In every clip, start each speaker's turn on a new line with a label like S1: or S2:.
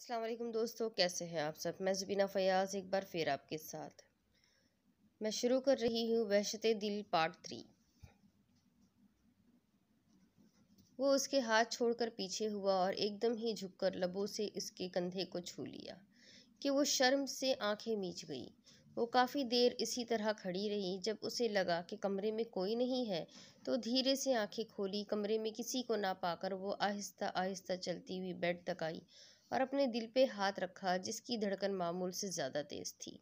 S1: अस्सलाम वालेकुम दोस्तों कैसे हैं आप सब मैं ज़बीना फ़याज़ एक बार फिर आपके साथ मैं शुरू कर रही हूँ वहशत दिल पार्ट थ्री वो उसके हाथ छोड़कर पीछे हुआ और एकदम ही झुककर लबों से इसके कंधे को छू लिया कि वो शर्म से आंखें मीच गई वो काफ़ी देर इसी तरह खड़ी रही जब उसे लगा कि कमरे में कोई नहीं है तो धीरे से आंखें खोली कमरे में किसी को ना पाकर वो आहिस्ता आहिस्ता चलती हुई बेड तक आई और अपने दिल पे हाथ रखा जिसकी धड़कन मामूल से ज़्यादा तेज़ थी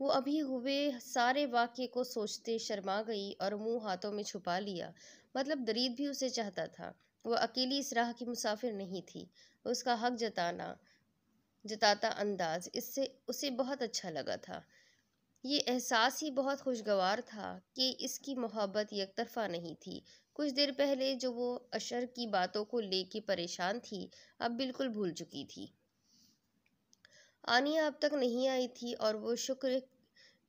S1: वो अभी हुए सारे वाक्य को सोचते शर्मा गई और मुंह हाथों में छुपा लिया मतलब दरीद भी उसे चाहता था वह अकेली इस राह की मुसाफिर नहीं थी उसका हक जताना जताता अंदाज इससे उसे बहुत अच्छा लगा था ये एहसास ही बहुत खुशगवार था कि इसकी मोहब्बत तरफा नहीं थी कुछ देर पहले जो वो अशर की बातों को लेके परेशान थी अब बिल्कुल भूल चुकी थी आनिया अब तक नहीं आई थी और वो शुक्र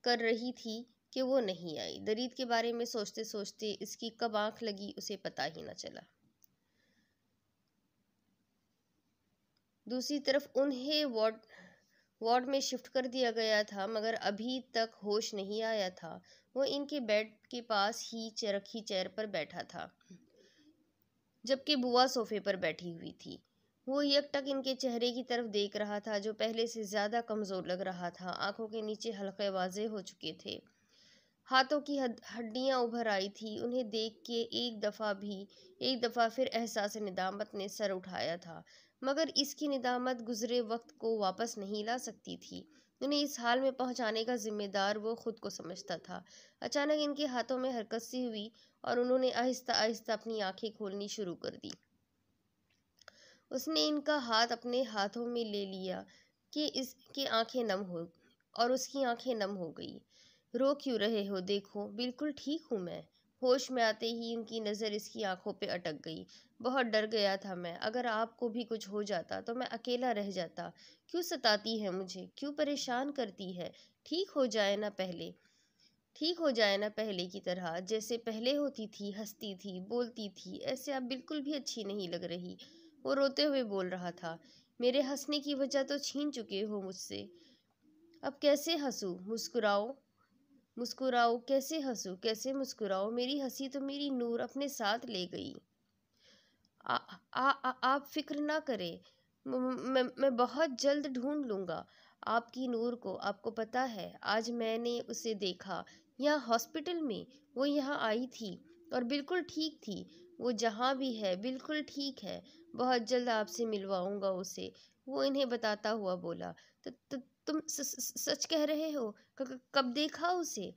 S1: कर रही थी कि वो नहीं आई दरीद के बारे में सोचते सोचते इसकी कब आंख लगी उसे पता ही ना चला दूसरी तरफ उन्हें वॉट वार्ड में शिफ्ट कर दिया गया था मगर अभी तक होश नहीं आया था वो इनके बेड के पास ही रखी चेयर पर बैठा था जबकि बुआ सोफे पर बैठी हुई थी वो यकटक इनके चेहरे की तरफ देख रहा था जो पहले से ज़्यादा कमज़ोर लग रहा था आंखों के नीचे हल्के वाजे हो चुके थे हाथों की हड्डियां उभर आई थी उन्हें देख के एक दफ़ा भी एक दफ़ा फिर एहसास निदामत ने सर उठाया था मगर इसकी निदामत गुजरे वक्त को वापस नहीं ला सकती थी उन्हें इस हाल में पहुंचाने का जिम्मेदार वो खुद को समझता था अचानक इनके हाथों में हरकत सी हुई और उन्होंने आहिस्ता आहिस्ता अपनी आंखें खोलनी शुरू कर दी उसने इनका हाथ अपने हाथों में ले लिया कि इसकी आंखें नम हो और उसकी आंखें नम हो गई रो क्यों रहे हो देखो बिल्कुल ठीक हूँ मैं होश में आते ही उनकी नज़र इसकी आंखों पे अटक गई बहुत डर गया था मैं अगर आपको भी कुछ हो जाता तो मैं अकेला रह जाता क्यों सताती है मुझे क्यों परेशान करती है ठीक हो जाए ना पहले ठीक हो जाए ना पहले की तरह जैसे पहले होती थी हंसती थी बोलती थी ऐसे आप बिल्कुल भी अच्छी नहीं लग रही वो रोते हुए बोल रहा था मेरे हंसने की वजह तो छीन चुके हो मुझसे अब कैसे हंसूँ मुस्कुराओ मुस्कुराओ कैसे हंसो कैसे मुस्कुराओ मेरी हंसी तो मेरी नूर अपने साथ ले गई आ, आ, आ, आप फिक्र ना करें मैं मैं बहुत जल्द ढूंढ लूँगा आपकी नूर को आपको पता है आज मैंने उसे देखा यहाँ हॉस्पिटल में वो यहाँ आई थी और बिल्कुल ठीक थी वो जहाँ भी है बिल्कुल ठीक है बहुत जल्द आपसे मिलवाऊंगा उसे वो इन्हें बताता हुआ बोला तो, तो तुम सच कह रहे हो कब देखा उसे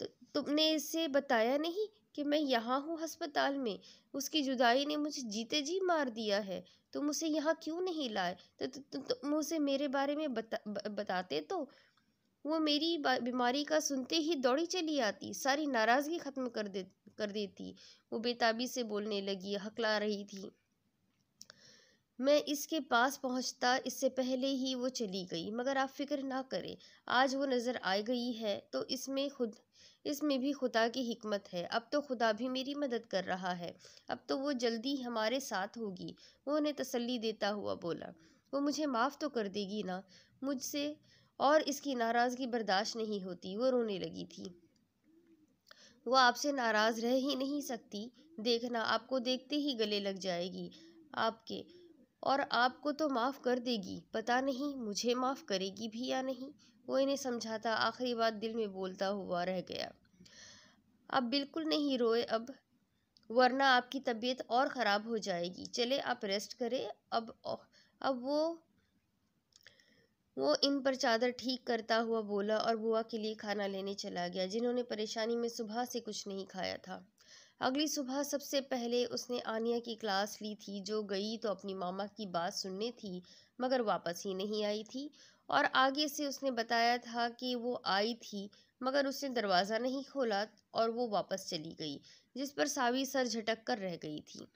S1: तो तुमने इसे बताया नहीं कि मैं यहाँ हूँ अस्पताल में उसकी जुदाई ने मुझे जीते जी मार दिया है तुम उसे यहाँ क्यों नहीं लाए तो तुम उसे मेरे बारे में बता ब, बताते तो वो मेरी बीमारी का सुनते ही दौड़ी चली आती सारी नाराज़गी ख़त्म कर दे कर देती वो बेताबी से बोलने लगी हकला रही थी मैं इसके पास पहुंचता इससे पहले ही वो चली गई मगर आप फिक्र ना करें आज वो नज़र आ गई है तो इसमें खुद इसमें भी खुदा की हमत है अब तो खुदा भी मेरी मदद कर रहा है अब तो वो जल्दी हमारे साथ होगी वो उन्हें तसल्ली देता हुआ बोला वो मुझे माफ़ तो कर देगी ना मुझसे और इसकी नाराज़गी बर्दाश्त नहीं होती वो रोने लगी थी वो आपसे नाराज़ रह ही नहीं सकती देखना आपको देखते ही गले लग जाएगी आपके और आपको तो माफ़ कर देगी पता नहीं मुझे माफ़ करेगी भी या नहीं वो इन्हें समझाता आखिरी बात दिल में बोलता हुआ रह गया आप बिल्कुल नहीं रोए अब वरना आपकी तबीयत और ख़राब हो जाएगी चले आप रेस्ट करें अब अब वो वो इन पर चादर ठीक करता हुआ बोला और बुआ के लिए खाना लेने चला गया जिन्होंने परेशानी में सुबह से कुछ नहीं खाया था अगली सुबह सबसे पहले उसने आनिया की क्लास ली थी जो गई तो अपनी मामा की बात सुनने थी मगर वापस ही नहीं आई थी और आगे से उसने बताया था कि वो आई थी मगर उसने दरवाज़ा नहीं खोला और वो वापस चली गई जिस पर सावी सर झटक कर रह गई थी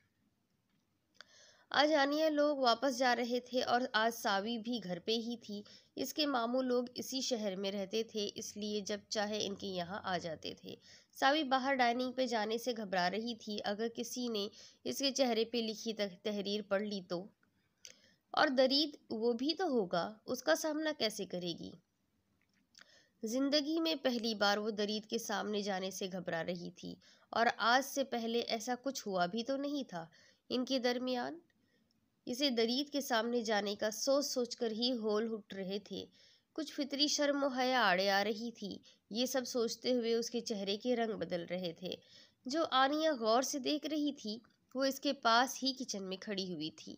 S1: आज आनिया लोग वापस जा रहे थे और आज सावी भी घर पे ही थी इसके मामू लोग इसी शहर में रहते थे इसलिए जब चाहे इनके यहाँ आ जाते थे सावी बाहर डाइनिंग पे जाने से घबरा रही थी अगर किसी ने इसके चेहरे पे लिखी तहरीर पढ़ ली तो और दरीद वो भी तो होगा उसका सामना कैसे करेगी जिंदगी में पहली बार वो दरीद के सामने जाने से घबरा रही थी और आज से पहले ऐसा कुछ हुआ भी तो नहीं था इनके दरमियान इसे दरीद के सामने जाने का सोच सोच कर ही होल उठ रहे थे कुछ फितरी शर्म हया आड़े आ रही थी ये सब सोचते हुए उसके चेहरे के रंग बदल रहे थे जो आनिया गौर से देख रही थी वो इसके पास ही किचन में खड़ी हुई थी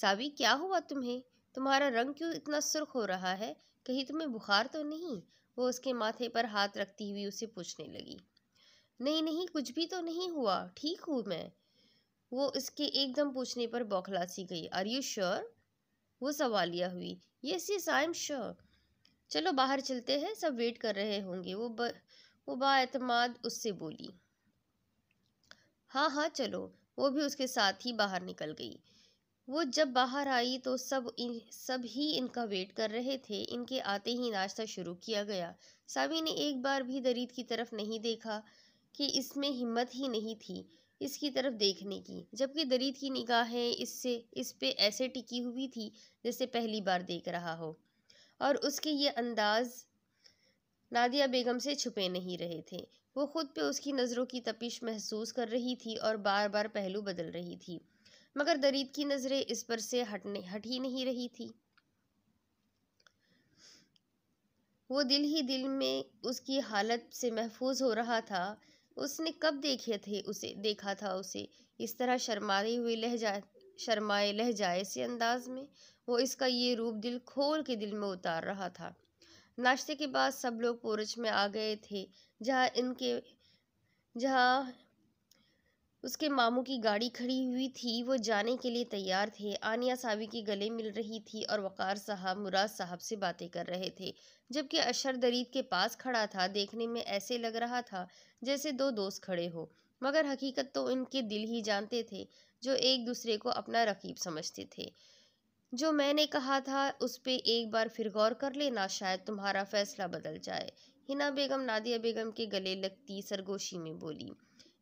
S1: सावी क्या हुआ तुम्हें तुम्हारा रंग क्यों इतना सुर्ख हो रहा है कहीं तुम्हें बुखार तो नहीं वो उसके माथे पर हाथ रखती हुई उसे पूछने लगी नहीं नहीं कुछ भी तो नहीं हुआ ठीक हूँ मैं वो इसके एकदम पूछने पर बौखला सी गई आर यू श्योर वो सवालिया हुई yes yes I am sure चलो बाहर चलते हैं सब वेट कर रहे होंगे वो ब वो बातमाद उससे बोली हाँ हाँ चलो वो भी उसके साथ ही बाहर निकल गई वो जब बाहर आई तो सब इन सब ही इनका वेट कर रहे थे इनके आते ही नाश्ता शुरू किया गया सामी ने एक बार भी दरीद की तरफ नहीं देखा कि इसमें हिम्मत ही नहीं थी इसकी तरफ देखने की जबकि दरीद की निगाहें इससे इस पे ऐसे टिकी हुई थी जैसे पहली बार देख रहा हो और उसके ये अंदाज नादिया बेगम से छुपे नहीं रहे थे वो खुद पे उसकी नज़रों की तपिश महसूस कर रही थी और बार बार पहलू बदल रही थी मगर दरीद की नज़रें इस पर से हटने हट ही नहीं रही थी वो दिल ही दिल में उसकी हालत से महफूज हो रहा था उसने कब देखे थे उसे देखा था उसे इस तरह शर्माए हुए लहजा शर्माए लहजाए से अंदाज में वो इसका ये रूप दिल खोल के दिल में उतार रहा था नाश्ते के बाद सब लोग पोरच में आ गए थे जहाँ इनके जहाँ उसके मामू की गाड़ी खड़ी हुई थी वो जाने के लिए तैयार थे आनिया सावी की गले मिल रही थी और वक़ार साहब मुराद साहब से बातें कर रहे थे जबकि अशर दरीद के पास खड़ा था देखने में ऐसे लग रहा था जैसे दो दोस्त खड़े हो मगर हकीकत तो इनके दिल ही जानते थे जो एक दूसरे को अपना रकीब समझते थे जो मैंने कहा था उस पर एक बार फिर गौर कर लेना शायद तुम्हारा फैसला बदल जाए हिना बेगम नादिया बेगम के गले लगती सरगोशी में बोली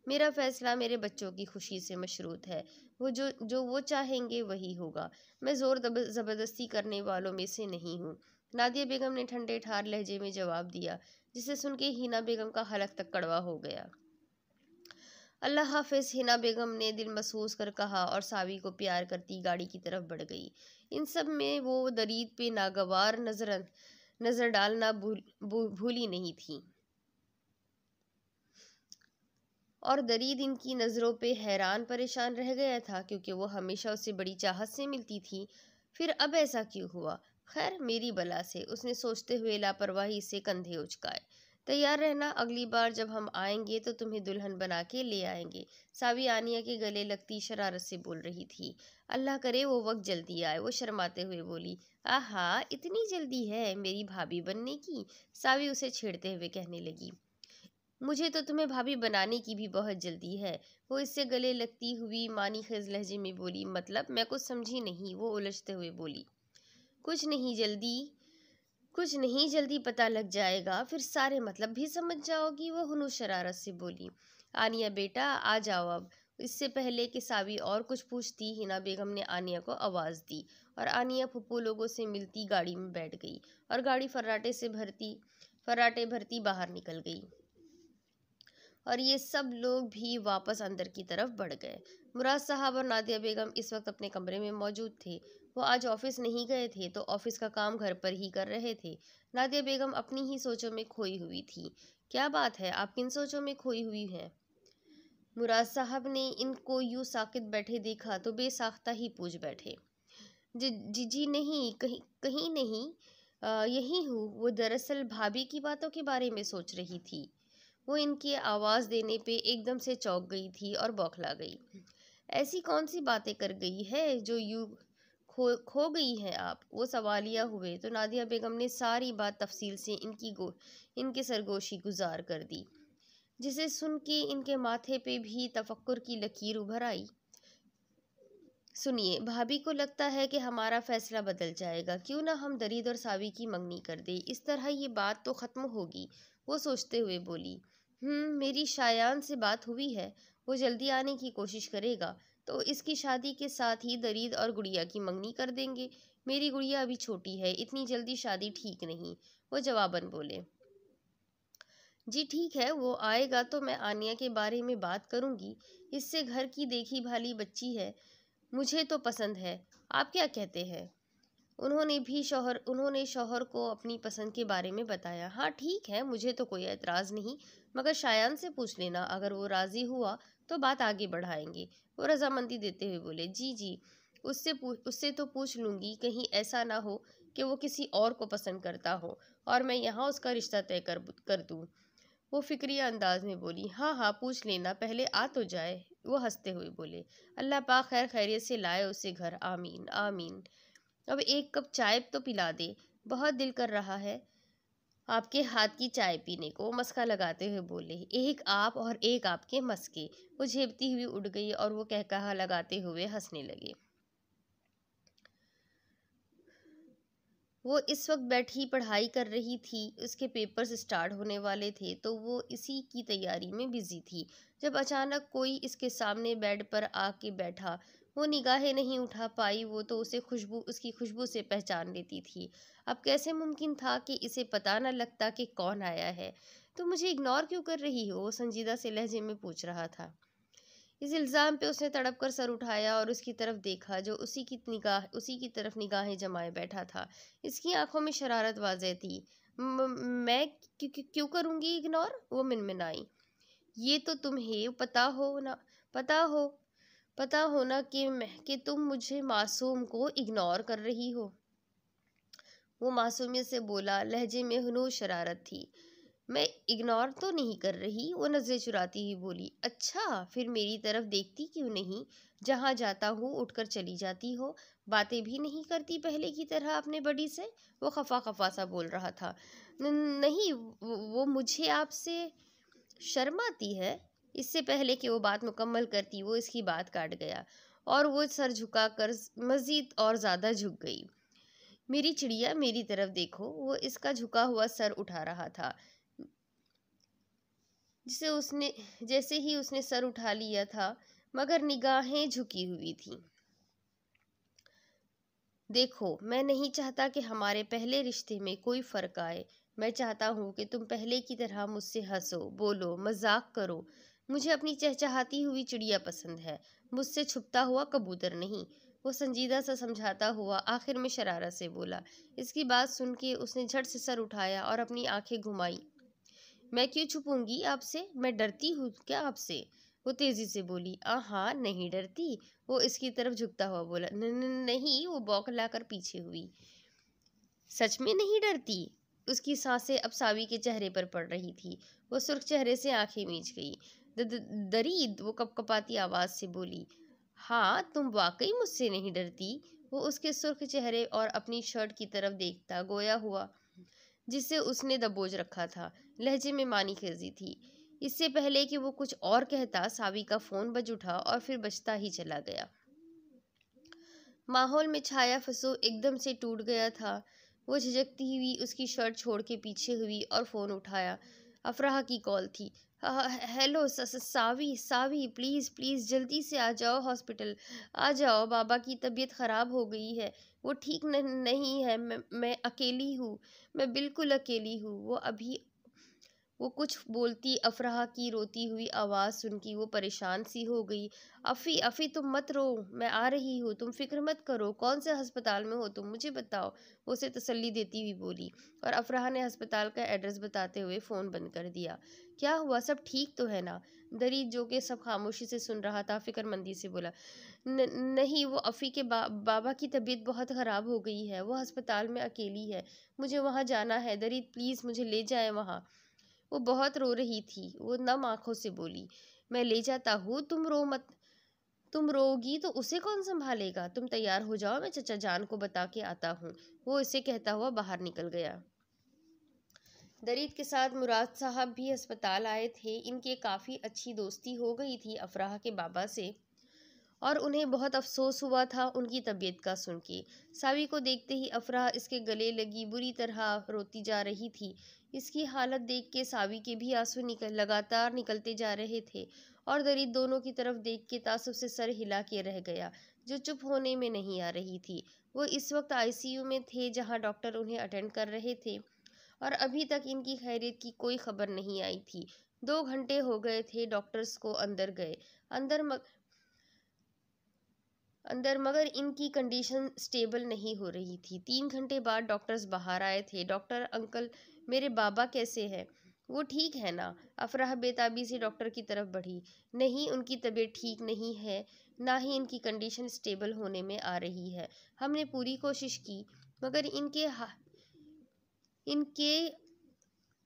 S1: मेरा फैसला मेरे बच्चों की खुशी से मशरूत है वो जो जो वो चाहेंगे वही होगा मैं ज़ोर ज़बरदस्ती करने वालों में से नहीं हूँ नादिया बेगम ने ठंडे ठार लहजे में जवाब दिया जिसे सुन के हिना बेगम का हलक तक कड़वा हो गया अल्लाह हाफिज हिना बेगम ने दिल महसूस कर कहा और सावी को प्यार करती गाड़ी की तरफ बढ़ गई इन सब में वो दरीद पे नागवार नजर नज़र डालना भूल भूली नहीं थी और दरीद इनकी नज़रों पे हैरान परेशान रह गया था क्योंकि वो हमेशा उसे बड़ी चाहत से मिलती थी फिर अब ऐसा क्यों हुआ खैर मेरी बला से उसने सोचते हुए लापरवाही से कंधे उचकाए तैयार रहना अगली बार जब हम आएंगे तो तुम्हें दुल्हन बना के ले आएंगे सावी आनिया के गले लगती शरारत से बोल रही थी अल्लाह करे वो वक्त जल्दी आए वो शर्माते हुए बोली आहा इतनी जल्दी है मेरी भाभी बनने की सावी उसे छेड़ते हुए कहने लगी मुझे तो तुम्हें भाभी बनाने की भी बहुत जल्दी है वो इससे गले लगती हुई मानी खज लहजे में बोली मतलब मैं कुछ समझी नहीं वो उलझते हुए बोली कुछ नहीं जल्दी कुछ नहीं जल्दी पता लग जाएगा फिर सारे मतलब भी समझ जाओगी वह हनु शरारत से बोली आनिया बेटा आ जाओ अब इससे पहले कि सावी और कुछ पूछती हिना बेगम ने आनिया को आवाज़ दी और आनिया फुप्पो लोगों से मिलती गाड़ी में बैठ गई और गाड़ी फर्राटे से भरती फर्राटे भरती बाहर निकल गई और ये सब लोग भी वापस अंदर की तरफ बढ़ गए मुराद साहब और नादिया बेगम इस वक्त अपने कमरे में मौजूद थे वो आज ऑफिस नहीं गए थे तो ऑफिस का काम घर पर ही कर रहे थे नादिया बेगम अपनी ही सोचों में खोई हुई थी क्या बात है आप किन सोचों में खोई हुई हैं मुराद साहब ने इनको यूँ साकित बैठे देखा तो बेसाख्ता ही पूछ बैठे जी जी जी नहीं कहीं कहीं नहीं यही हूँ वो दरअसल भाभी की बातों के बारे में सोच रही थी वो इनकी आवाज़ देने पे एकदम से चौंक गई थी और बौखला गई ऐसी कौन सी बातें कर गई है जो यू खो खो गई हैं आप वो सवालिया हुए तो नादिया बेगम ने सारी बात तफसील से इनकी गो इनके सरगोशी गुजार कर दी जिसे सुन के इनके माथे पे भी तफक्र की लकीर उभर आई सुनिए भाभी को लगता है कि हमारा फैसला बदल जाएगा क्यों ना हम दरीद और सावी की मंगनी कर दें इस तरह ये बात तो ख़त्म होगी वो सोचते हुए बोली हम्म, मेरी शायान से बात हुई है वो जल्दी आने की कोशिश करेगा तो इसकी शादी के साथ ही दरीद और गुड़िया की मंगनी कर देंगे मेरी गुड़िया अभी छोटी है इतनी जल्दी शादी ठीक नहीं वो जवाबन बोले जी ठीक है वो आएगा तो मैं आनिया के बारे में बात करूंगी इससे घर की देखी भाली बच्ची है मुझे तो पसंद है आप क्या कहते हैं उन्होंने भी शोहर उन्होंने शोहर को अपनी पसंद के बारे में बताया हाँ ठीक है मुझे तो कोई एतराज़ नहीं मगर शायान से पूछ लेना अगर वो राज़ी हुआ तो बात आगे बढ़ाएंगे वो रजामंदी देते हुए बोले जी जी उससे उससे तो पूछ लूँगी कहीं ऐसा ना हो कि वो किसी और को पसंद करता हो और मैं यहाँ उसका रिश्ता तय कर कर दूँ वो फिक्रिया अंदाज में बोली हाँ हाँ पूछ लेना पहले आ तो जाए वो हंसते हुए बोले अल्लाह पा खैर खैरियत से लाए उसे घर आमीन आमीन अब एक कप चाय तो पिला दे बहुत दिल कर रहा है आपके हाथ की चाय पीने को मस्का लगाते हुए बोले एक आप और एक आपके मस्के वो झेपती हुई उठ गई और वो कहकहा लगाते हुए हंसने लगे वो इस वक्त बैठी पढ़ाई कर रही थी उसके पेपर्स स्टार्ट होने वाले थे तो वो इसी की तैयारी में बिज़ी थी जब अचानक कोई इसके सामने बेड पर आके बैठा वो निगाहें नहीं उठा पाई वो तो उसे खुशबू उसकी खुशबू से पहचान लेती थी अब कैसे मुमकिन था कि इसे पता न लगता कि कौन आया है तो मुझे इग्नोर क्यों कर रही हो संजीदा से लहजे में पूछ रहा था इस इल्ज़ाम पे उसने तड़प कर सर उठाया और उसकी तरफ देखा जो उसी की निगाह उसी की तरफ निगाहें जमाए बैठा था इसकी आंखों में शरारत वाजह थी मैं क्यों करूँगी इग्नोर वो मिनमिनाई ये तो तुम्हें पता हो ना पता हो पता होना कि मैं कि तुम मुझे मासूम को इग्नोर कर रही हो वो मासूमियत से बोला लहजे में हनू शरारत थी मैं इग्नोर तो नहीं कर रही वो नज़रें चुराती हुई बोली अच्छा फिर मेरी तरफ देखती क्यों नहीं जहाँ जाता हूँ उठकर चली जाती हो बातें भी नहीं करती पहले की तरह अपने बड़ी से वो खफा खफा सा बोल रहा था नहीं वो मुझे आपसे शर्माती है इससे पहले कि वो बात मुकम्मल करती वो इसकी बात काट गया और वो सर झुका कर मज़ीद और ज़्यादा झुक गई मेरी चिड़िया मेरी तरफ देखो वो इसका झुका हुआ सर उठा रहा था जिसे उसने जैसे ही उसने सर उठा लिया था मगर निगाहें झुकी हुई थीं देखो मैं नहीं चाहता कि हमारे पहले रिश्ते में कोई फ़र्क आए मैं चाहता हूँ कि तुम पहले की तरह मुझसे हंसो बोलो मजाक करो मुझे अपनी चहचहाती हुई चिड़िया पसंद है मुझसे छुपता हुआ कबूतर नहीं वो संजीदा सा समझाता हुआ आखिर में शरारा से बोला इसकी बात सुन के उसने झट से सर उठाया और अपनी आंखें घुमाई मैं क्यों छुपूंगी आपसे मैं डरती हूँ क्या आपसे वो तेज़ी से बोली आ हाँ नहीं डरती वो इसकी तरफ झुकता हुआ बोला न, न, नहीं वो बौखला कर पीछे हुई सच में नहीं डरती उसकी सांसें अब सावी के चेहरे पर पड़ रही थी वो सुर्ख चेहरे से आंखें मीच गई दरीद वो कपकपाती आवाज़ से बोली हाँ तुम वाकई मुझसे नहीं डरती वो उसके सुर्ख चेहरे और अपनी शर्ट की तरफ देखता गोया हुआ जिसे उसने दबोच रखा था लहजे में मानी खेजी थी इससे पहले कि वो कुछ और कहता सावी का फ़ोन बज उठा और फिर बजता ही चला गया माहौल में छाया फसो एकदम से टूट गया था वो झिझकती हुई उसकी शर्ट छोड़ के पीछे हुई और फ़ोन उठाया अफराह की कॉल थी hello Saavi Saavi please please जल्दी से आ जाओ हॉस्पिटल आ जाओ बाबा की तबीयत ख़राब हो गई है वो ठीक नहीं है मैं मैं अकेली हूँ मैं बिल्कुल अकेली हूँ वो अभी वो कुछ बोलती अफराह की रोती हुई आवाज़ सुनकी वो परेशान सी हो गई अफ़ी अफ़ी तुम मत रो मैं आ रही हूँ तुम फिक्र मत करो कौन से हस्पताल में हो तुम मुझे बताओ वो उसे तसल्ली देती हुई बोली और अफराह ने हस्पताल का एड्रेस बताते हुए फ़ोन बंद कर दिया क्या हुआ सब ठीक तो है ना दरी जो कि सब खामोशी से सुन रहा था फिक्रमंदी से बोला न, नहीं वो अफ़ी के बा, बाबा की तबीयत बहुत ख़राब हो गई है वो अस्पताल में अकेली है मुझे वहाँ जाना है दरी प्लीज़ मुझे ले जाए वहाँ वो बहुत रो रही थी वो नम आँखों से बोली मैं ले जाता हूँ तुम रो मत तुम रोगी तो उसे कौन संभालेगा तुम तैयार हो जाओ मैं चचा जान को बता के आता हूँ वो इसे कहता हुआ बाहर निकल गया दरीद के साथ मुराद साहब भी अस्पताल आए थे इनकी काफ़ी अच्छी दोस्ती हो गई थी अफराह के बाबा से और उन्हें बहुत अफसोस हुआ था उनकी तबीयत का सुन के सावी को देखते ही अफराह इसके गले लगी बुरी तरह रोती जा रही थी इसकी हालत देख के सावी के भी आंसू निकल लगातार निकलते जा रहे थे और दरीद दोनों की तरफ देख के तासुब से सर हिला के रह गया जो चुप होने में नहीं आ रही थी वो इस वक्त आईसीयू में थे जहां डॉक्टर उन्हें अटेंड कर रहे थे और अभी तक इनकी खैरियत की कोई खबर नहीं आई थी दो घंटे हो गए थे डॉक्टर्स को अंदर गए अंदर अंदर मगर इनकी कंडीशन स्टेबल नहीं हो रही थी तीन घंटे बाद डॉक्टर्स बाहर आए थे डॉक्टर अंकल मेरे बाबा कैसे हैं वो ठीक है ना अफराह बेताबी से डॉक्टर की तरफ बढ़ी नहीं उनकी तबीयत ठीक नहीं है ना ही इनकी कंडीशन स्टेबल होने में आ रही है हमने पूरी कोशिश की मगर इनके इनके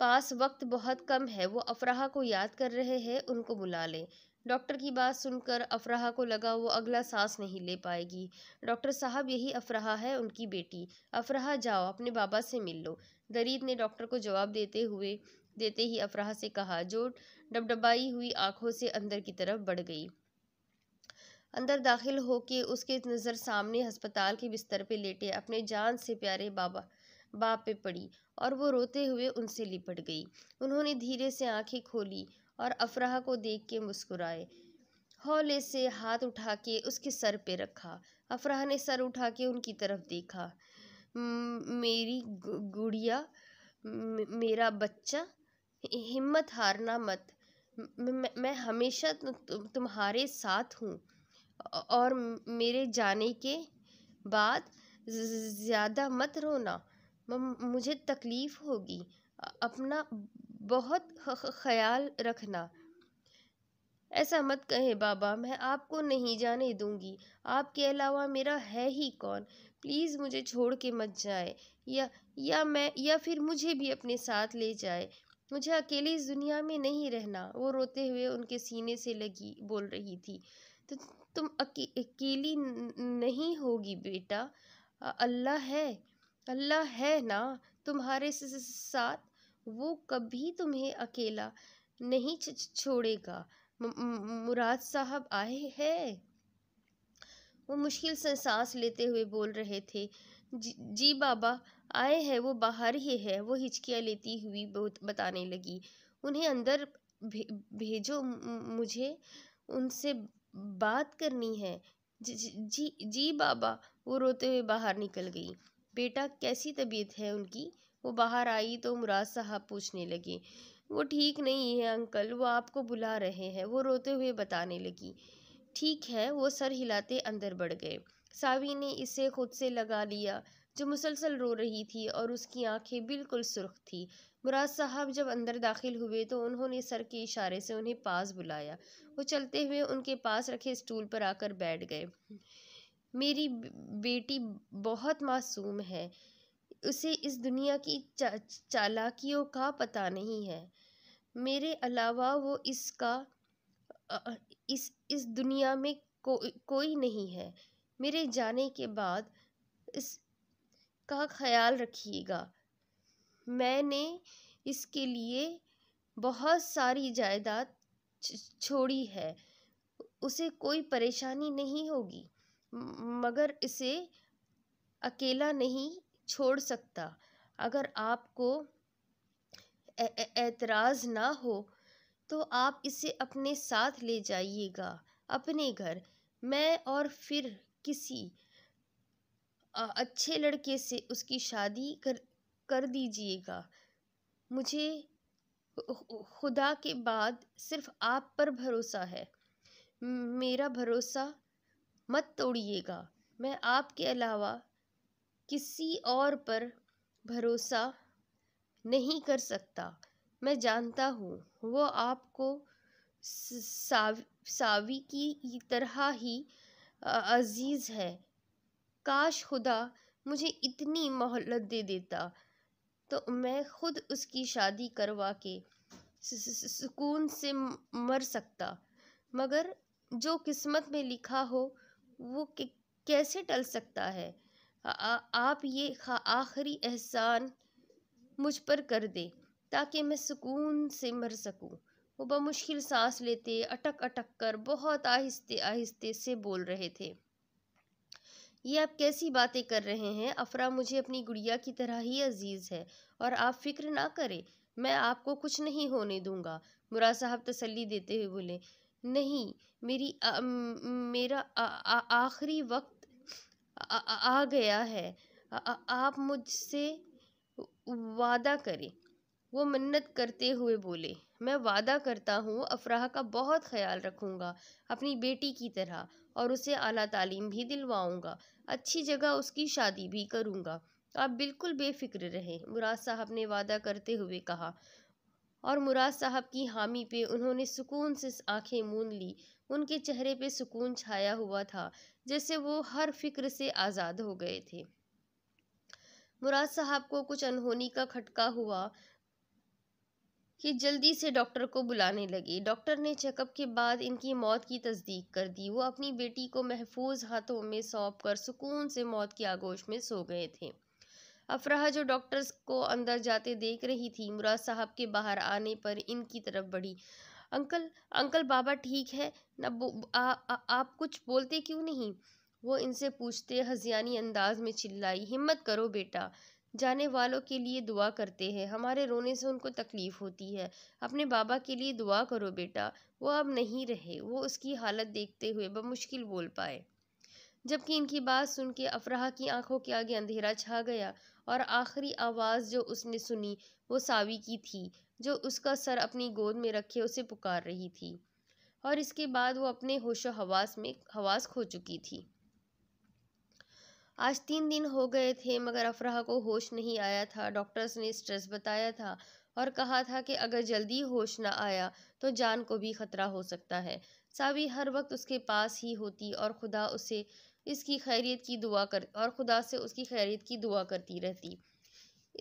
S1: पास वक्त बहुत कम है वो अफराह को याद कर रहे हैं उनको बुला लें डॉक्टर की बात सुनकर अफराह को लगा वो अगला सांस नहीं ले पाएगी डॉक्टर साहब यही अफराह है उनकी बेटी अफराह जाओ अपने बाबा से मिल लो दरीद ने डॉक्टर को जवाब देते हुए देते ही अफराह से कहा जो डबडबाई हुई आंखों से अंदर की तरफ बढ़ गई अंदर दाखिल होके उसके नज़र सामने अस्पताल के बिस्तर पे लेटे अपने जान से प्यारे बाबा बाप पे पड़ी और वो रोते हुए उनसे लिपट गई उन्होंने धीरे से आंखें खोली और अफराह को देख के मुस्कुराए हौले से हाथ उठा के उसके सर पे रखा अफराह ने सर उठा के उनकी तरफ देखा मेरी गुड़िया मेरा बच्चा हिम्मत हारना मत मैं हमेशा तुम्हारे साथ हूँ और मेरे जाने के बाद ज़्यादा मत रोना मुझे तकलीफ़ होगी अपना बहुत ख्याल रखना ऐसा मत कहें बाबा मैं आपको नहीं जाने दूंगी आपके अलावा मेरा है ही कौन प्लीज़ मुझे छोड़ के मत जाए या या मैं या फिर मुझे भी अपने साथ ले जाए मुझे अकेले इस दुनिया में नहीं रहना वो रोते हुए उनके सीने से लगी बोल रही थी तो तुम अके, अकेली नहीं होगी बेटा अल्लाह है अल्लाह है ना तुम्हारे साथ वो कभी तुम्हें अकेला नहीं छोड़ेगा मुराद साहब आए हैं वो मुश्किल से सांस लेते हुए बोल रहे थे जी, जी बाबा आए हैं वो बाहर ही है वो हिचकियाँ लेती हुई बताने लगी उन्हें अंदर भे, भेजो मुझे उनसे बात करनी है जी जी, जी बाबा वो रोते हुए बाहर निकल गई बेटा कैसी तबीयत है उनकी वो बाहर आई तो मुराद साहब पूछने लगी वो ठीक नहीं है अंकल वो आपको बुला रहे हैं वो रोते हुए बताने लगी ठीक है वो सर हिलाते अंदर बढ़ गए सावी ने इसे खुद से लगा लिया जो मुसलसल रो रही थी और उसकी आंखें बिल्कुल सुर्ख थी मुराद साहब जब अंदर दाखिल हुए तो उन्होंने सर के इशारे से उन्हें पास बुलाया वो चलते हुए उनके पास रखे स्टूल पर आकर बैठ गए मेरी बेटी बहुत मासूम है उसे इस दुनिया की चा, चालाकियों का पता नहीं है मेरे अलावा वो इसका इस इस दुनिया में को, कोई नहीं है मेरे जाने के बाद इस का ख्याल रखिएगा मैंने इसके लिए बहुत सारी जायदाद छोड़ी है उसे कोई परेशानी नहीं होगी मगर इसे अकेला नहीं छोड़ सकता अगर आपको एतराज ना हो तो आप इसे अपने साथ ले जाइएगा अपने घर मैं और फिर किसी अच्छे लड़के से उसकी शादी कर कर दीजिएगा मुझे खुदा के बाद सिर्फ आप पर भरोसा है मेरा भरोसा मत तोड़िएगा मैं आपके अलावा किसी और पर भरोसा नहीं कर सकता मैं जानता हूँ वो आपको साव, सावी की तरह ही अजीज़ है काश खुदा मुझे इतनी मोहलत दे देता तो मैं खुद उसकी शादी करवा के सुकून से मर सकता मगर जो किस्मत में लिखा हो वो कैसे टल सकता है आप ये आखिरी एहसान मुझ पर कर दें ताकि मैं सुकून से मर सकूं वो बमुश्किल सांस लेते अटक अटक कर बहुत आहिस्ते आहिस्ते से बोल रहे थे ये आप कैसी बातें कर रहे हैं अफरा मुझे अपनी गुड़िया की तरह ही अजीज़ है और आप फिक्र ना करें मैं आपको कुछ नहीं होने दूंगा मुरा साहब तसल्ली देते हुए बोले नहीं मेरी आ, मेरा आखिरी वक्त आ गया है आप मुझसे वादा करें वो मन्नत करते हुए बोले मैं वादा करता हूँ अफराह का बहुत ख्याल रखूँगा अपनी बेटी की तरह और उसे आला तालीम भी दिलवाऊँगा अच्छी जगह उसकी शादी भी करूँगा आप बिल्कुल बेफिक्र रहें मुराद साहब ने वादा करते हुए कहा और मुराद साहब की हामी पे उन्होंने सुकून से आंखें मूंद ली उनके चेहरे पे सुकून छाया हुआ था जैसे वो हर फिक्र से आज़ाद हो गए थे मुराद साहब को कुछ अनहोनी का खटका हुआ कि जल्दी से डॉक्टर को बुलाने लगे डॉक्टर ने चेकअप के बाद इनकी मौत की तस्दीक कर दी वो अपनी बेटी को महफूज हाथों में सौंप कर सुकून से मौत की आगोश में सो गए थे अफराह जो डॉक्टर्स को अंदर जाते देख रही थी मुराद साहब के बाहर आने पर इनकी तरफ बढ़ी अंकल अंकल बाबा ठीक है न आप कुछ बोलते क्यों नहीं वो इनसे पूछते हजियानी अंदाज में चिल्लाई हिम्मत करो बेटा जाने वालों के लिए दुआ करते हैं हमारे रोने से उनको तकलीफ़ होती है अपने बाबा के लिए दुआ करो बेटा वो अब नहीं रहे वो उसकी हालत देखते हुए बमुश्किल बोल पाए जबकि इनकी बात सुन के अफराह की आंखों के आगे अंधेरा छा गया और आखिरी आवाज़ जो उसने सुनी वो सावी की थी जो उसका सर अपनी गोद में रखे उसे पुकार रही थी और इसके बाद वो अपने होशो हवास में हवास खो चुकी थी आज तीन दिन हो गए थे मगर अफराह को होश नहीं आया था डॉक्टर्स ने स्ट्रेस बताया था और कहा था कि अगर जल्दी होश ना आया तो जान को भी ख़तरा हो सकता है सावी हर वक्त उसके पास ही होती और खुदा उसे इसकी खैरियत की दुआ कर और खुदा से उसकी खैरियत की दुआ करती रहती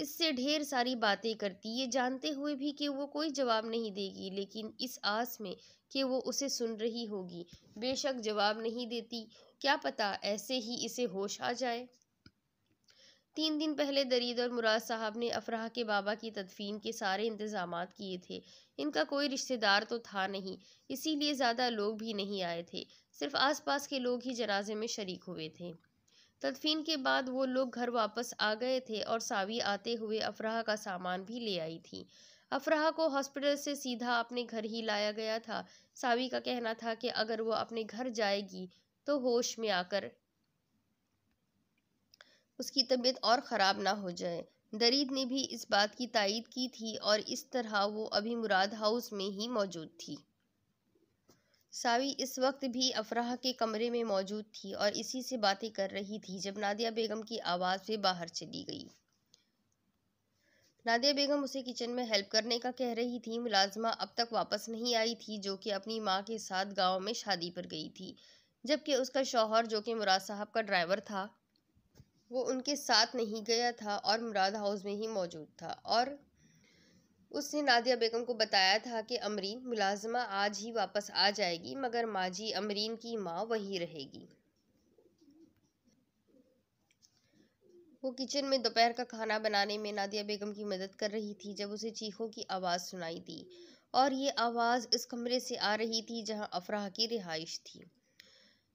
S1: इससे ढेर सारी बातें करती ये जानते हुए भी कि वो कोई जवाब नहीं देगी लेकिन इस आस में कि वो उसे सुन रही होगी बेशक जवाब नहीं देती क्या पता ऐसे ही इसे होश आ जाए तीन दिन पहले दरीद और मुराद साहब ने अफराह के बाबा की तदफीन के सारे इंतज़ाम किए थे इनका कोई रिश्तेदार तो था नहीं इसीलिए ज़्यादा लोग भी नहीं आए थे सिर्फ आसपास के लोग ही जनाजे में शरीक हुए थे तदफीन के बाद वो लोग घर वापस आ गए थे और सावी आते हुए अफराह का सामान भी ले आई थी अफराह को हॉस्पिटल से सीधा अपने घर ही लाया गया था सावी का कहना था कि अगर वो अपने घर जाएगी तो होश में आकर उसकी तबीयत और ख़राब ना हो जाए दरीद ने भी इस बात की तायद की थी और इस तरह वो अभी मुराद हाउस में ही मौजूद थी सावी इस वक्त भी अफराह के कमरे में मौजूद थी और इसी से बातें कर रही थी जब नादिया बेगम की आवाज़ से बाहर चली गई नादिया बेगम उसे किचन में हेल्प करने का कह रही थी मुलाजमा अब तक वापस नहीं आई थी जो कि अपनी माँ के साथ गांव में शादी पर गई थी जबकि उसका शौहर जो कि मुराद साहब का ड्राइवर था वो उनके साथ नहीं गया था और मुराद हाउस में ही मौजूद था और उसने नादिया बेगम को बताया था कि अमरीन मुलाजमा आज ही वापस आ जाएगी मगर माजी अमरीन की माँ वही रहेगी वो किचन में दोपहर का खाना बनाने में नादिया बेगम की मदद कर रही थी जब उसे चीखों की आवाज़ सुनाई दी और ये आवाज़ इस कमरे से आ रही थी जहाँ अफराह की रिहाइश थी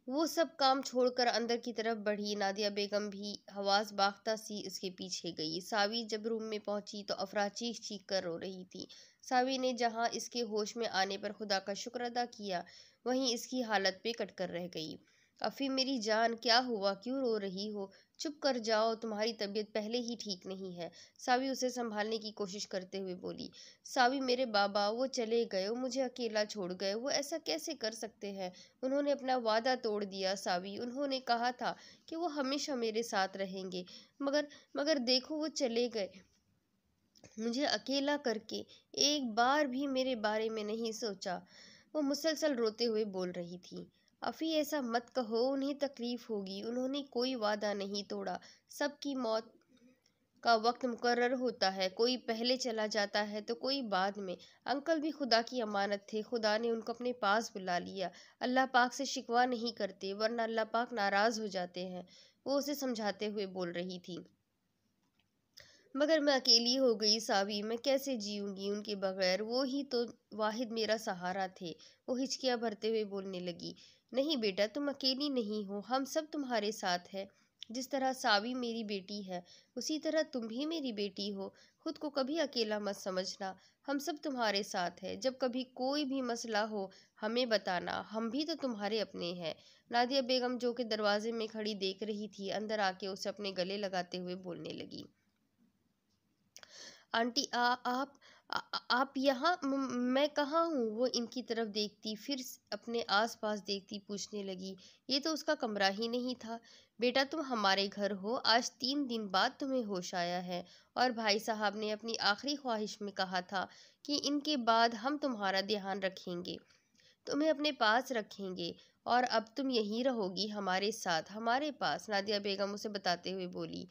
S1: वो सब काम छोड़कर अंदर की तरफ बढ़ी नादिया बेगम भी हवास बाख्ता सी इसके पीछे गई सावी जब रूम में पहुंची तो अफरा चीख चीख कर रो रही थी सावी ने जहां इसके होश में आने पर खुदा का शुक्र अदा किया वहीं इसकी हालत पे कटकर रह गई अफ़ी मेरी जान क्या हुआ क्यों रो रही हो चुप कर जाओ तुम्हारी तबीयत पहले ही ठीक नहीं है सावी उसे संभालने की कोशिश करते हुए बोली सावी मेरे बाबा वो चले गए वो मुझे अकेला छोड़ गए वो ऐसा कैसे कर सकते हैं उन्होंने अपना वादा तोड़ दिया सावी उन्होंने कहा था कि वो हमेशा मेरे साथ रहेंगे मगर मगर देखो वो चले गए मुझे अकेला करके एक बार भी मेरे बारे में नहीं सोचा वो मुसलसल रोते हुए बोल रही थी अफ़ी ऐसा मत कहो उन्हें तकलीफ़ होगी उन्होंने कोई वादा नहीं तोड़ा सबकी मौत का वक्त मुकर्र होता है कोई पहले चला जाता है तो कोई बाद में अंकल भी खुदा की अमानत थे खुदा ने उनको अपने पास बुला लिया अल्लाह पाक से शिकवा नहीं करते वरना अल्लाह पाक नाराज़ हो जाते हैं वो उसे समझाते हुए बोल रही थी मगर मैं अकेली हो गई सावी मैं कैसे जीऊँगी उनके बगैर वो ही तो वाहिद मेरा सहारा थे वो हिचकियाँ भरते हुए बोलने लगी नहीं बेटा तुम अकेली नहीं हो हम सब तुम्हारे साथ हैं जिस तरह सावी मेरी बेटी है उसी तरह तुम भी मेरी बेटी हो खुद को कभी अकेला मत समझना हम सब तुम्हारे साथ हैं जब कभी कोई भी मसला हो हमें बताना हम भी तो तुम्हारे अपने हैं नादिया बेगम जो कि दरवाजे में खड़ी देख रही थी अंदर आके उसे अपने गले लगाते हुए बोलने लगी आंटी आ, आप आ, आप यहाँ मैं कहाँ हूँ वो इनकी तरफ देखती फिर अपने आस पास देखती पूछने लगी ये तो उसका कमरा ही नहीं था बेटा तुम हमारे घर हो आज तीन दिन बाद तुम्हें होश आया है और भाई साहब ने अपनी आखिरी ख्वाहिश में कहा था कि इनके बाद हम तुम्हारा ध्यान रखेंगे तुम्हें अपने पास रखेंगे और अब तुम यहीं रहोगी हमारे साथ हमारे पास नादिया बेगम उसे बताते हुए बोली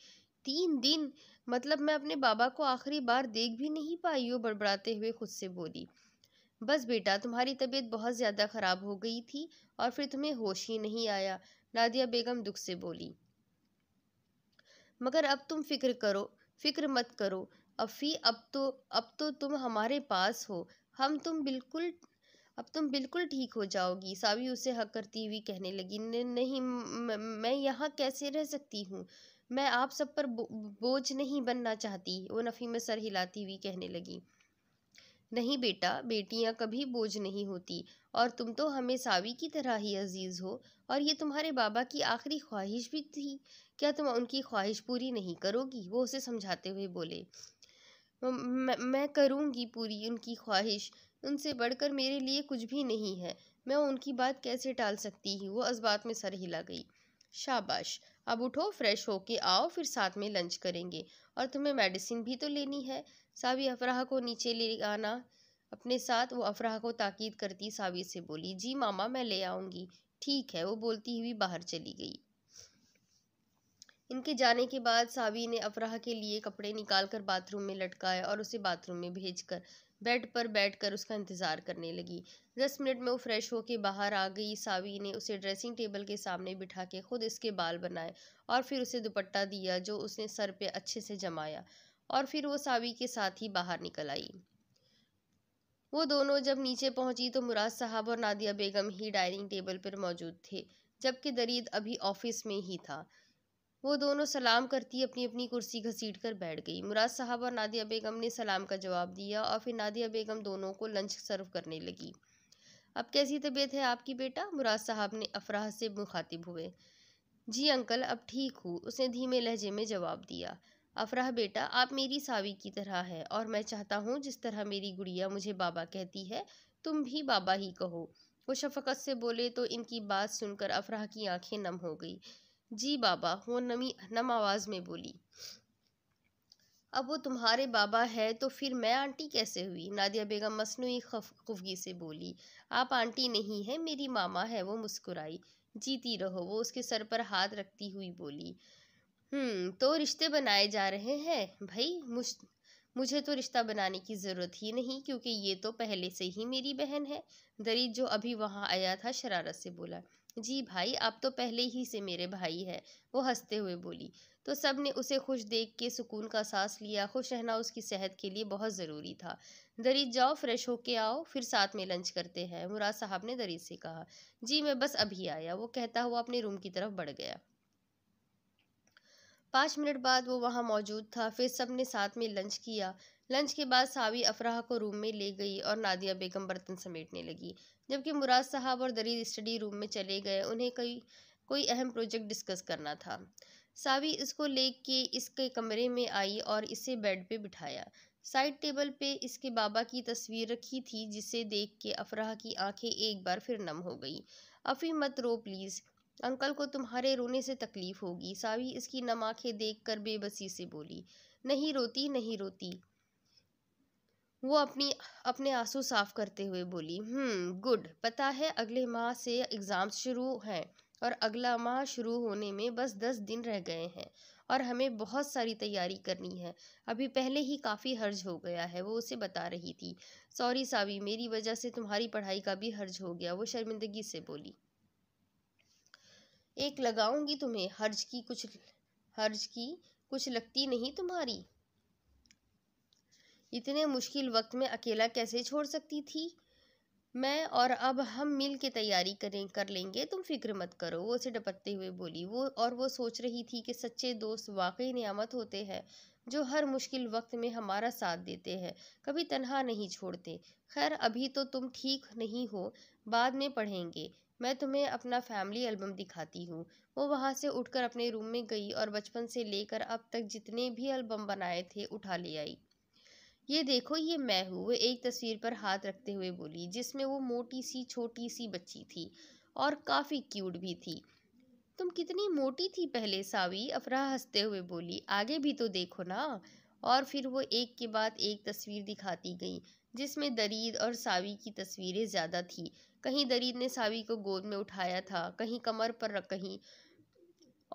S1: तीन दिन मतलब मैं अपने बाबा को आखिरी बार देख भी नहीं पाई हूँ बड़बड़ाते हुए खुद से बोली बस बेटा तुम्हारी तबीयत बहुत ज़्यादा ख़राब हो गई थी और फिर तुम्हें होश ही नहीं आया नादिया बेगम दुख से बोली मगर अब तुम फिक्र करो फिक्र मत करो अफ़ी अब तो अब तो तुम हमारे पास हो हम तुम बिल्कुल अब तुम बिल्कुल ठीक हो जाओगी सावी उसे हक करती हुई कहने लगी नहीं मैं यहाँ कैसे रह सकती हूँ मैं आप सब पर बो, बोझ नहीं बनना चाहती वो नफ़ी में सर हिलाती हुई कहने लगी नहीं बेटा बेटियां कभी बोझ नहीं होती और तुम तो हमें सावी की तरह ही अजीज़ हो और ये तुम्हारे बाबा की आखिरी ख्वाहिश भी थी क्या तुम उनकी ख्वाहिश पूरी नहीं करोगी वो उसे समझाते हुए बोले मैं, करूंगी करूँगी पूरी उनकी ख्वाहिश उनसे बढ़कर मेरे लिए कुछ भी नहीं है मैं उनकी बात कैसे टाल सकती हूँ वो इस बात में सर हिला गई शाबाश अब उठो फ्रेश हो के आओ फिर साथ में लंच करेंगे और तुम्हें मेडिसिन भी तो लेनी है सावी अफराह को नीचे ले आना अपने साथ वो अफराह को ताकीद करती सावी से बोली जी मामा मैं ले आऊँगी ठीक है वो बोलती हुई बाहर चली गई इनके जाने के बाद सावी ने अफराह के लिए कपड़े निकाल कर बाथरूम में लटकाए और उसे बाथरूम में भेज कर बेड पर बैठकर उसका इंतज़ार करने लगी दस मिनट में वो फ्रेश होकर बाहर आ गई सावी ने उसे ड्रेसिंग टेबल के सामने बिठा के खुद इसके बाल बनाए और फिर उसे दुपट्टा दिया जो उसने सर पे अच्छे से जमाया और फिर वो सावी के साथ ही बाहर निकल आई वो दोनों जब नीचे पहुंची तो मुराद साहब और नादिया बेगम ही डाइनिंग टेबल पर मौजूद थे जबकि दरीद अभी ऑफिस में ही था वो दोनों सलाम करती अपनी अपनी कुर्सी घसीट कर बैठ गई मुराद साहब और नादिया बेगम ने सलाम का जवाब दिया और फिर नादिया बेगम दोनों को लंच सर्व करने लगी अब कैसी तबीयत है आपकी बेटा मुराद साहब ने अफराह से मुखातिब हुए जी अंकल अब ठीक हूँ उसने धीमे लहजे में जवाब दिया अफराह बेटा आप मेरी सावी की तरह है और मैं चाहता हूँ जिस तरह मेरी गुड़िया मुझे बाबा कहती है तुम भी बाबा ही कहो वो शफकत से बोले तो इनकी बात सुनकर अफराह की आंखें नम हो गई जी बाबा वो नमी नम आवाज़ में बोली अब वो तुम्हारे बाबा है तो फिर मैं आंटी कैसे हुई नादिया बेगम मसनू खुफगी से बोली आप आंटी नहीं हैं मेरी मामा है वो मुस्कुराई जीती रहो वो उसके सर पर हाथ रखती हुई बोली हम्म तो रिश्ते बनाए जा रहे हैं भाई मुझ मुझे तो रिश्ता बनाने की ज़रूरत ही नहीं क्योंकि ये तो पहले से ही मेरी बहन है दरीद जो अभी वहाँ आया था शरारत से बोला जी भाई आप तो पहले ही से मेरे भाई हैं वो हंसते हुए बोली तो सब ने उसे खुश देख के सुकून का सांस लिया खुश रहना उसकी सेहत के लिए बहुत ज़रूरी था दरीद जाओ फ्रेश होके आओ फिर साथ में लंच करते हैं मुराद साहब ने दरीद से कहा जी मैं बस अभी आया वो कहता हुआ अपने रूम की तरफ बढ़ गया पाँच मिनट बाद वो वहाँ मौजूद था फिर सब ने साथ में लंच किया लंच के बाद सावी अफराह को रूम में ले गई और नादिया बेगम बर्तन समेटने लगी जबकि मुराद साहब और दरीद स्टडी रूम में चले गए उन्हें कई कोई अहम प्रोजेक्ट डिस्कस करना था सावी इसको ले के इसके कमरे में आई और इसे बेड पे बिठाया साइड टेबल पे इसके बाबा की तस्वीर रखी थी जिसे देख के अफराह की आंखें एक बार फिर नम हो गई अफी मत रो प्लीज़ अंकल को तुम्हारे रोने से तकलीफ़ होगी सावी इसकी नम आँखें देख कर बेबसी से बोली नहीं रोती नहीं रोती वो अपनी अपने आंसू साफ करते हुए बोली हम्म, गुड पता है अगले माह से एग्ज़ाम्स शुरू हैं और अगला माह शुरू होने में बस दस दिन रह गए हैं और हमें बहुत सारी तैयारी करनी है अभी पहले ही काफ़ी हर्ज हो गया है वो उसे बता रही थी सॉरी सावी मेरी वजह से तुम्हारी पढ़ाई का भी हर्ज हो गया वो शर्मिंदगी से बोली एक लगाऊंगी तुम्हें हर्ज की कुछ हर्ज की कुछ लगती नहीं तुम्हारी इतने मुश्किल वक्त में अकेला कैसे छोड़ सकती थी मैं और अब हम मिल के तैयारी करें कर लेंगे तुम फिक्र मत करो वो उसे डपटते हुए बोली वो और वो सोच रही थी कि सच्चे दोस्त वाकई नियामत होते हैं जो हर मुश्किल वक्त में हमारा साथ देते हैं कभी तनहा नहीं छोड़ते खैर अभी तो तुम ठीक नहीं हो बाद में पढ़ेंगे मैं तुम्हें अपना फैमिली एल्बम दिखाती हूँ वो वहाँ से उठकर अपने रूम में गई और बचपन से लेकर अब तक जितने भी एल्बम बनाए थे उठा ले आई ये देखो ये मैं हूँ वो एक तस्वीर पर हाथ रखते हुए बोली जिसमें वो मोटी सी छोटी सी बच्ची थी और काफ़ी क्यूट भी थी तुम कितनी मोटी थी पहले सावी अफरा हंसते हुए बोली आगे भी तो देखो ना और फिर वो एक के बाद एक तस्वीर दिखाती गई जिसमें दरीद और सावी की तस्वीरें ज़्यादा थी कहीं दरीद ने सावी को गोद में उठाया था कहीं कमर पर कहीं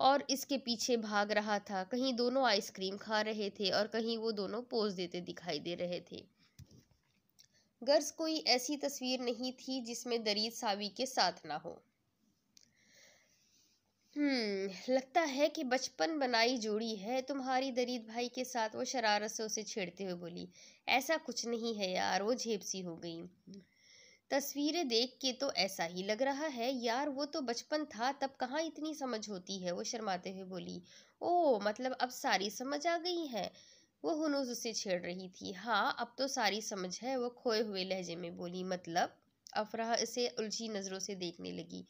S1: और इसके पीछे भाग रहा था कहीं दोनों आइसक्रीम खा रहे थे और कहीं वो दोनों पोज देते दिखाई दे रहे थे गर्ज कोई ऐसी तस्वीर नहीं थी जिसमें दरीद सावी के साथ ना हो हम्म लगता है कि बचपन बनाई जोड़ी है तुम्हारी दरीद भाई के साथ वो शरारत से उसे छेड़ते हुए बोली ऐसा कुछ नहीं है यार वो झेपसी हो गई तस्वीरें देख के तो ऐसा ही लग रहा है यार वो तो बचपन था तब कहाँ इतनी समझ होती है वो शर्माते हुए बोली ओ मतलब अब सारी समझ आ गई है वो हनूज उसे छेड़ रही थी हाँ अब तो सारी समझ है वो खोए हुए लहजे में बोली मतलब अफराह इसे उलझी नज़रों से देखने लगी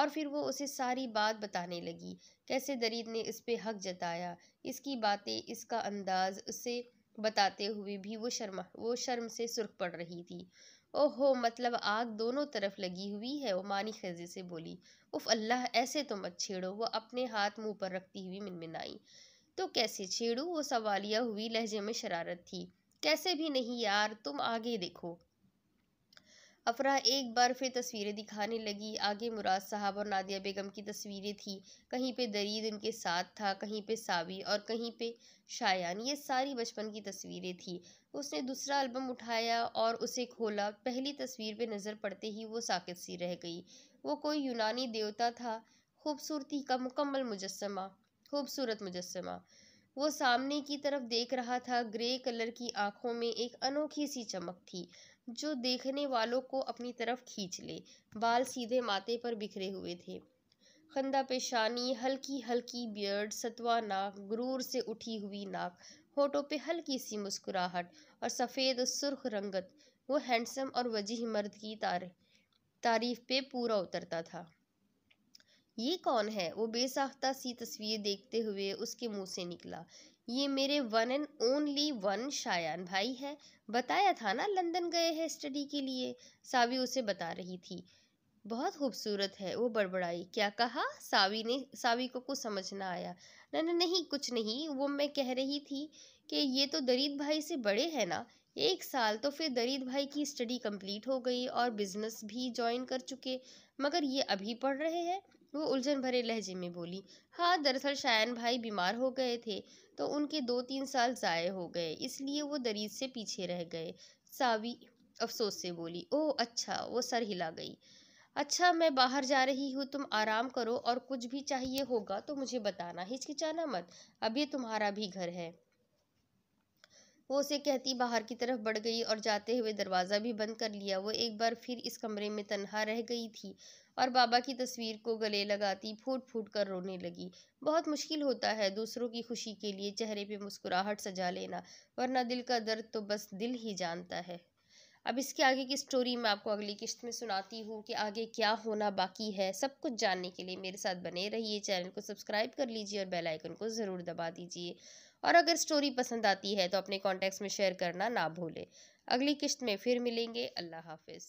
S1: और फिर वो उसे सारी बात बताने लगी कैसे दरीद ने इस पर हक जताया इसकी बातें इसका अंदाज़ उसे बताते हुए भी वो शर्मा वो शर्म से सुर्ख पड़ रही थी ओहो मतलब आग दोनों तरफ लगी हुई है ओमानी खैजे से बोली उफ अल्लाह ऐसे तो मत छेड़ो वो अपने हाथ मुंह पर रखती हुई मिनमिनाई तो कैसे छेड़ू वो सवालिया हुई लहजे में शरारत थी कैसे भी नहीं यार तुम आगे देखो अफरा एक बार फिर तस्वीरें दिखाने लगी आगे मुराद साहब और नादिया बेगम की तस्वीरें थी कहीं पे दरीद उनके साथ था कहीं पे सावी और कहीं पे शायान ये सारी बचपन की तस्वीरें थी उसने दूसरा एल्बम उठाया और उसे खोला पहली तस्वीर पे नज़र पड़ते ही वो साकित सी रह गई वो कोई यूनानी देवता था खूबसूरती का मुकम्मल मुजस्मा खूबसूरत मुजस्मा वो सामने की तरफ देख रहा था ग्रे कलर की आंखों में एक अनोखी सी चमक थी जो देखने वालों को अपनी तरफ खींच ले बाल सीधे माथे पर बिखरे हुए थे खंदा पेशानी हल्की हल्की बियर्ड सतवा नाक गुरूर से उठी हुई नाक होठों पे हल्की सी मुस्कुराहट और सफ़ेद और सुर्ख रंगत वो हैंडसम और वजीह मर्द की तार तारीफ पे पूरा उतरता था ये कौन है वो बेसाख्ता सी तस्वीर देखते हुए उसके मुंह से निकला ये मेरे one and only one Shayan भाई है बताया था ना लंदन गए हैं स्टडी के लिए सावी उसे बता रही थी बहुत खूबसूरत है वो बड़बड़ाई क्या कहा सावी ने सावी को कुछ समझ ना आया नहीं नहीं कुछ नहीं वो मैं कह रही थी कि ये तो दरीद भाई से बड़े हैं ना एक साल तो फिर दरीद भाई की स्टडी कंप्लीट हो गई और बिजनेस भी ज्वाइन कर चुके मगर ये अभी पढ़ रहे हैं वो उलझन भरे लहजे में बोली हाँ दरअसल शायन भाई बीमार हो गए थे तो उनके दो तीन साल ज़ाय हो गए इसलिए वो दरीज से पीछे रह गए सावी अफसोस से बोली ओह अच्छा वो सर हिला गई अच्छा मैं बाहर जा रही हूँ तुम आराम करो और कुछ भी चाहिए होगा तो मुझे बताना हिचकिचाना मत अब ये तुम्हारा भी घर है वो उसे कहती बाहर की तरफ बढ़ गई और जाते हुए दरवाज़ा भी बंद कर लिया वो एक बार फिर इस कमरे में तनहा रह गई थी और बाबा की तस्वीर को गले लगाती फूट फूट कर रोने लगी बहुत मुश्किल होता है दूसरों की खुशी के लिए चेहरे पे मुस्कुराहट सजा लेना वरना दिल का दर्द तो बस दिल ही जानता है अब इसके आगे की स्टोरी मैं आपको अगली किस्त में सुनाती हूँ कि आगे क्या होना बाकी है सब कुछ जानने के लिए मेरे साथ बने रहिए चैनल को सब्सक्राइब कर लीजिए और बेल आइकन को ज़रूर दबा दीजिए और अगर स्टोरी पसंद आती है तो अपने कॉन्टैक्ट्स में शेयर करना ना भूलें अगली किश्त में फिर मिलेंगे अल्लाह हाफिज़